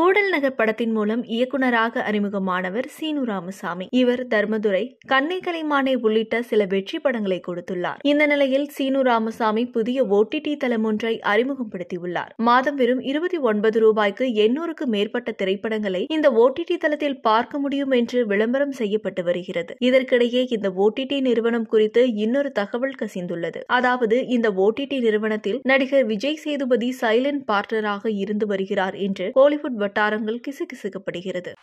கூடல் நகர் படத்தின் மூலம் இயக்குநராக அறிமுகமானவர் சீனு ராமசாமி இவர் தர்மதுரை கண்ணை கலைமானை உள்ளிட்ட சில வெற்றி படங்களை கொடுத்துள்ளார் இந்த நிலையில் சீனு ராமசாமி புதிய ஓடிடி தளம் ஒன்றை அறிமுகப்படுத்தியுள்ளார் மாதம் வெறும் இருபத்தி ஒன்பது ரூபாய்க்கு எண்ணூறுக்கு மேற்பட்ட திரைப்படங்களை இந்த ஓடிடி தளத்தில் பார்க்க முடியும் என்று விளம்பரம் செய்யப்பட்டு வருகிறது இதற்கிடையே இந்த ஓடிடி நிறுவனம் குறித்து இன்னொரு தகவல் கசிந்துள்ளது அதாவது இந்த ஓடிடி நிறுவனத்தில் நடிகர் விஜய் சேதுபதி சைலண்ட் பார்ட்னராக இருந்து வருகிறார் என்று கோலிவுட் வட்டாரங்கள் கிசுகிசுக்கப்படுகிறது